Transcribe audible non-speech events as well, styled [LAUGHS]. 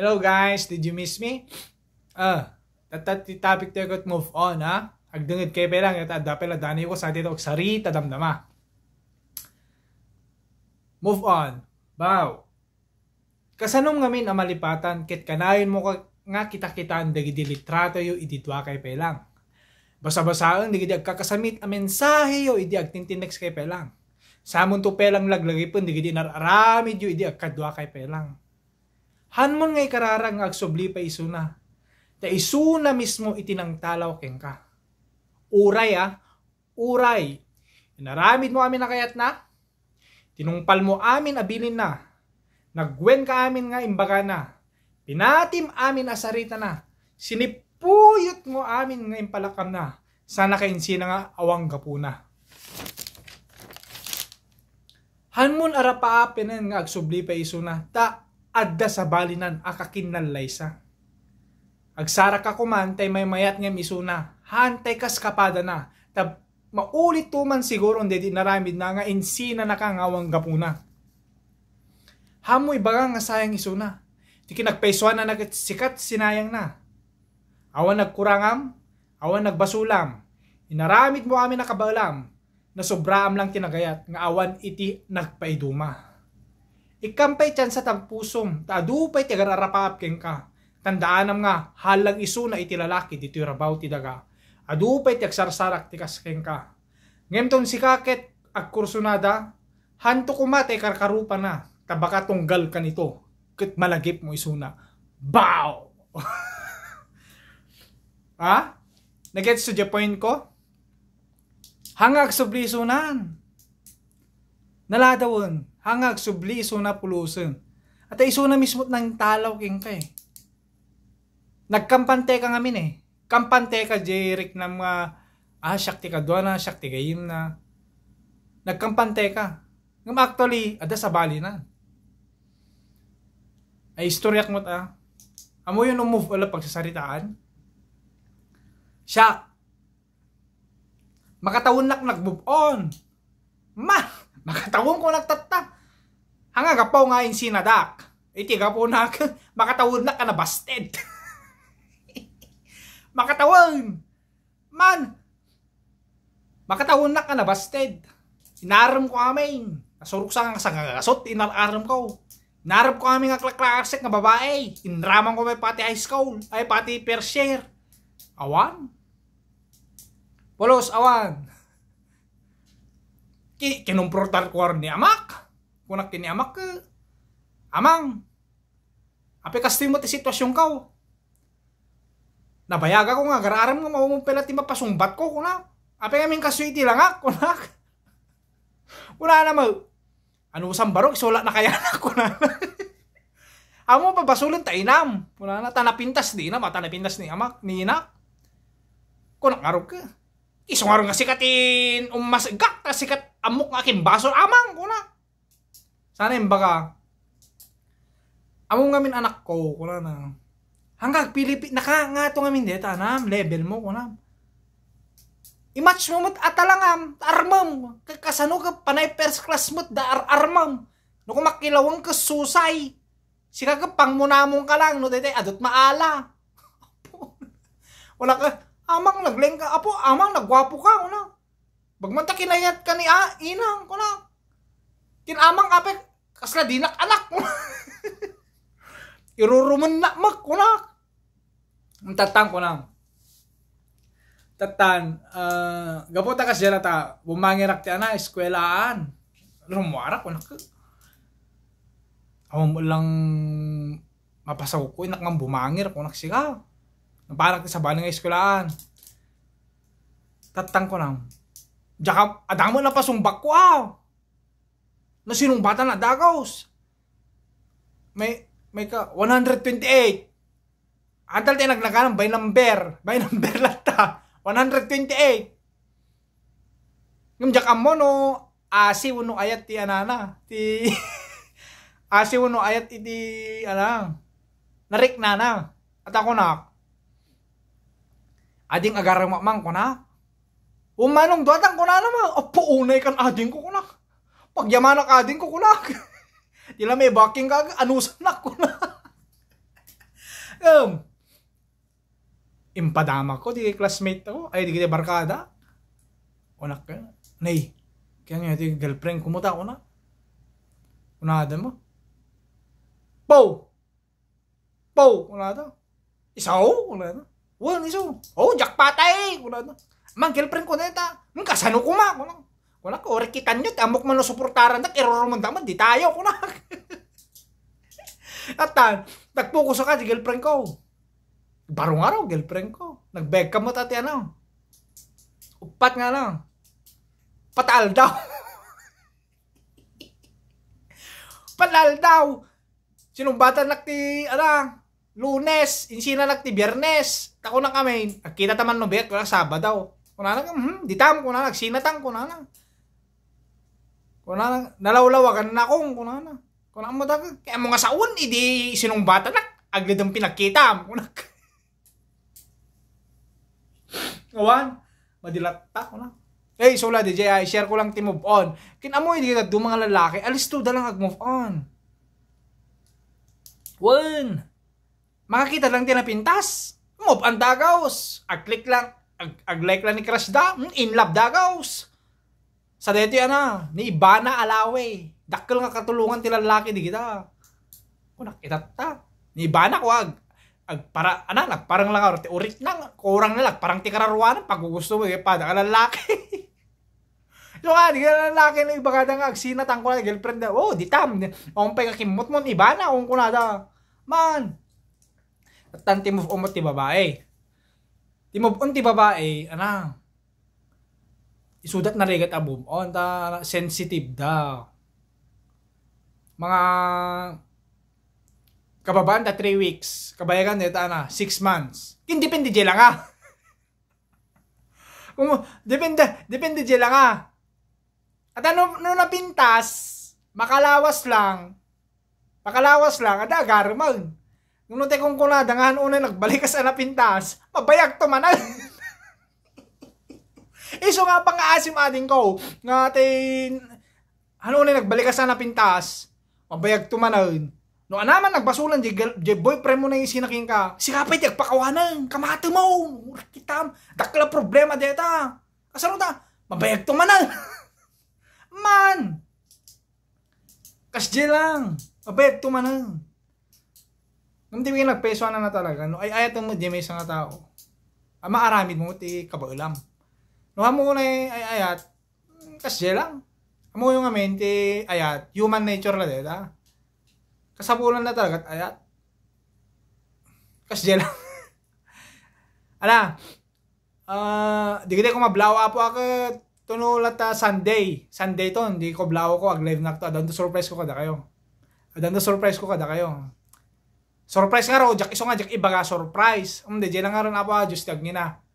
Hello guys, did you miss me? Ah, uh, tatati topic tayo kot move on ha. Ah. Agdungit kay pelang at adapel dani ko sa dito og sari tadamdama. Move on. Bow. Kasanong ngamin ang malipatan kit kanayon mo ka nga kita-kitaan dagiti litrato yo tuwa kay pelang. Basa-basaan digidi agkakasamit a mensahe yo idi agtintinex kay pelang. Samon to pelang laglagi pun digidi nararami yo idi agkadua kay pelang hanmon ngay kararang agsubli pa isuna. Ta isuna mismo itinangtalaw keng ka. Uray ah, uray. Inaramid mo amin na kayat na, tinungpal mo amin abilin na, nagwen ka amin nga imbaga na, pinatim amin asarita na, sinipuyot mo amin nga impalakam na, sana kainsina nga awang gapuna. Hanmon arapaapin nga agsubli pa isuna, ta adda sa balinan akakin akakinan laysa. Agsara ka kuman tay may mayat nga misuna, hantay kas kapada na, tab maulit tuman siguro hindi naramid na nga insina nakangawang gapuna. Hamoy baga nga sayang isuna, di kinagpaiswan na nagsikat sinayang na. Awan nagkurangam, awan nagbasulam, inaramid mo kami nakabalam, na sobraam lang tinagayat nga awan iti nagpaiduma. Ikampay tiyan sa tagpusong, taadupay ti agararapapken ka. Tandaan nga, halag iso na iti lalaki dito rabaw ti daga. Adupay ti agsarsarak ti kasken ka. Ngemton si kaket ag kursunada, hanto kumate karkarupa na, tabaka tunggal ka nito. Kat malagip mo na. Bow! ha? [LAUGHS] Ah? Nagets to the point ko? Hangag subliso nan. Naladawon hangag subli iso na pulusan. At iso na mismo ng talaw king kay. Eh. Nagkampante ka ngamin eh. Kampante ka Jeric na mga ah shakti ka doon na, shakti gayim na. Nagkampante ka. Ng actually, ada sa bali na. Ay istoryak mo ta. Amo yun umove ulo pagsasaritaan. Syak. Makataon nak nag-move on. Ma! Makatawon ko nagtatta. Hanga gapaw nga in sinadak. Iti gapo na makatawon na ka na busted. [LAUGHS] makatawon. Man. Makatawon na ka na busted. Inaram ko amin. Nasurok sa nga sangagasot. Inaram ko. Narap ko kami nga klasik nga babae. Inraman ko may pati high school. Ay, pati per share. Awan. Polos, awan ki kinumprotar ko ni amak kunak kini amak ke eh, amang ape kasti mo ti sitwasyon kao oh. nabayaga ko nga gararam nga maumpela ti mapasumbat ko kunak ape kaming kasoy ti langak [LAUGHS] kunak wala na mo ano usang barok sulat na kaya na [LAUGHS] kunak Amo pa basulin ta inam. Wala na tanapintas di na matanapintas ni amak ni inak. Kunak ngarog ka. Isungaron nga sikatin, umasagak ta sikat amok nga aking baso amang kuna. Sana yung baka. Among ngamin anak ko, kuna na. Hanggang Pilipin, naka nga to ngamin deta nam, level mo kuna. imatch match mo atalangam, armam, kakasano ka, panay first class mo't da ar armam. No kung makilawang ka susay, sika ka pang munamong ka lang, no dete, adot maala. [LAUGHS] Wala ka, Amang naglengka, apo, amang nagwapo ka, una. Bagmanta kinayat ka ni ah, inang, kuna. Kinamang apek, kasla dinak anak, kuna. [LAUGHS] Iruruman na mak, kuna. Tatang ko lang. Tatan, uh, ah, gapo ta kasi ta, bumangirak ti ana, eskwelaan. Rumwarak ko na ka. lang mapasaw ko, inak nga bumangir ko naksigaw. Naparak sa bala ng eskulaan. Tatang ko lang. Jaka, adamo na pasumbak ko ah. Na sinumbatan na dagos. May, may ka, 128. Antal tayo ng by number. By [LAUGHS] number lang ta. 128. Ngam jaka mo no, asi uno ayat ti anana. Ti, [LAUGHS] asi uno ayat iti, anang, narik na na. At ako na, Ading agarang makmang ko na. Umanong duatang ko na naman. Ano apo unay kan ading ko ko na. Pagyamanak ading ko ko na. [LAUGHS] Tila may baking ka, anusan na ko na. [LAUGHS] um, impadama ko, di classmate ko, ay di barkada. Unak ka, nay, kaya nga ito girlfriend, kumuta ko na. Unada mo. Pow! Pow! Unada. Isaw? Unada. Wala ni so. Oh, jakpatay. Wala na. Mang girlfriend ko neta. Mang kasano ko ma. Wala. Wala ko orikitan nyo. Tamok man no suportaran nak error man daman di tayo ko na. [LAUGHS] At tan, tagpo ko sa ka girlfriend ko. Barong araw girlfriend ko. Nagbeg ka mo tati ano. Upat nga lang. Patal daw. [LAUGHS] Patal daw. Sinumbatan nak ti ala lunes, insina ti biyernes, tako na kami, kita taman no bet, wala sabado. Kuna lang, hmm, di tam, kuna lang, sinatang, kuna lang. Kuna lang, nalawlawagan na akong, kuna lang. Kuna mo taga, kaya mga saun, idi eh, sinong bata na, agad ang pinakita, kuna Kawan, madilat ta, kuna. Hey, so la, DJ, I share ko lang ti-move on. Kinamoy di kita, mga lalaki, alis to, dalang ag-move on. One. Makakita lang din na pintas. Move ang Dagaos. Ag-click lang. Ag-like lang ni Crush da. Hmm, in love Dagaos. Sa dito yan na. Ah. Ni Ibana Alawe. Dakkel nga katulungan tila laki di kita. Kunak itata. Ni Ibana wag. Ag para ana nag parang lang arte urit nang kurang na lang parang tikararwanan pag gusto mo eh pada ka lalaki. So [LAUGHS] nga, ah, di ka lalaki na iba kada nga, agsinat ang kuna, girlfriend da. oh, di tam, ong pay kakimot mo, ni na, ong kunada. Man, at ang team of umot ti babae. Team of unti babae, ana. Isudat na regat abom. on ta sensitive da. Mga kababaan ta 3 weeks. Kabayagan ta ana 6 months. Independe lang [LAUGHS] ah. Kung, depende, depende lang ah. At ano, no napintas, makalawas lang, makalawas lang, ada agar Nung nate kong kunada, dangahan una nagbalik ka sa napintas, mabayag to manan. [LAUGHS] Iso nga pang asim ah, ading ko, nga te, ano na nagbalik ka sa napintas, mabayag to manan. No anaman nagbasulan di di boyfriend mo na isinaking ka. Si kapay di pakawanan, kamate mo. Kitam, dakla problema deta. Kasano ta? Mabayag to manan. [LAUGHS] man. Kasje lang. Mabayag to manan. Nung di nagpeso na na talaga, no, ay ayatan mo di may isang tao. Ah, maaramid mo, ti kabaulam. No, hamo ko na ay ayat, kasya lang. Amo yung amin, ti ayat, human nature la dela. Ah. Kasapulan na talaga, ayat. Kasya lang. [LAUGHS] Ala, ah, uh, di ko mablaw apo ako tunulat ta ah, Sunday. Sunday to, hindi ko blaw ko ag live na to. Adan to surprise ko kada kayo. Adan to surprise ko kada kayo. Surprise nga raw, jak iso nga, jak iba ka surprise. Um, di, lang nga rin ako, just tag nina.